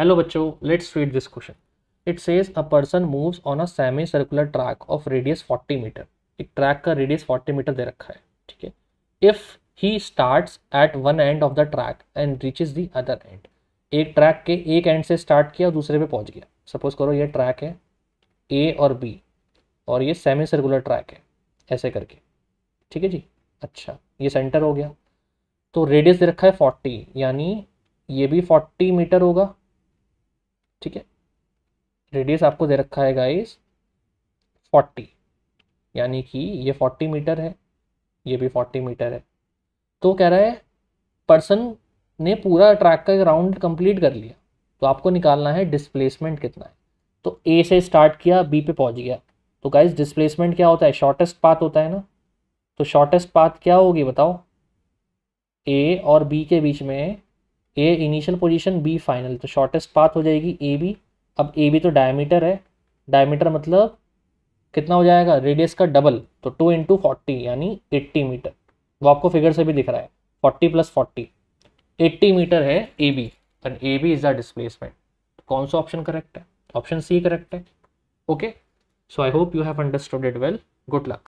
hello बच्चों let's read this question it says a person moves on a semi circular track of radius 40 meter एक track का radius 40 meter दे रखा है ठीक है if he starts at one end of the track and reaches the other end एक track के एक एंड से स्टार्ट किया और दूसरे पे पहुंच गया सपोज करो ये ट्रैक है ए और बी और ये सेमी सर्कुलर ट्रैक है ऐसे करके ठीक है जी अच्छा ये सेंटर हो गया तो रेडियस दे रखा है 40 यानी ये भी 40 मीटर होगा ठीक है रेडियस आपको दे रखा है गाइस 40 यानी कि ये 40 मीटर है ये भी 40 मीटर है तो कह रहा है पर्सन ने पूरा ट्रैक का राउंड कंप्लीट कर लिया तो आपको निकालना है डिस्प्लेसमेंट कितना है तो ए से स्टार्ट किया बी पे पहुंच गया तो गाइस डिस्प्लेसमेंट क्या होता है शॉर्टेस्ट पाथ होता है ना तो शॉर्टेस्ट पाथ क्या होगी बताओ ए और बी के बीच में A initial position B final तो शॉर्टेस्ट पाथ हो जाएगी ए बी अब ए बी तो डायमीटर है डायमीटर मतलब कितना हो जाएगा रेडियस का डबल तो टू इंटू फोर्टी यानी एट्टी मीटर वो आपको फिगर से भी दिख रहा है forty plus forty eighty meter है A B and A B is the displacement कौन सा ऑप्शन करेक्ट है ऑप्शन सी करेक्ट है okay so I hope you have understood it well good luck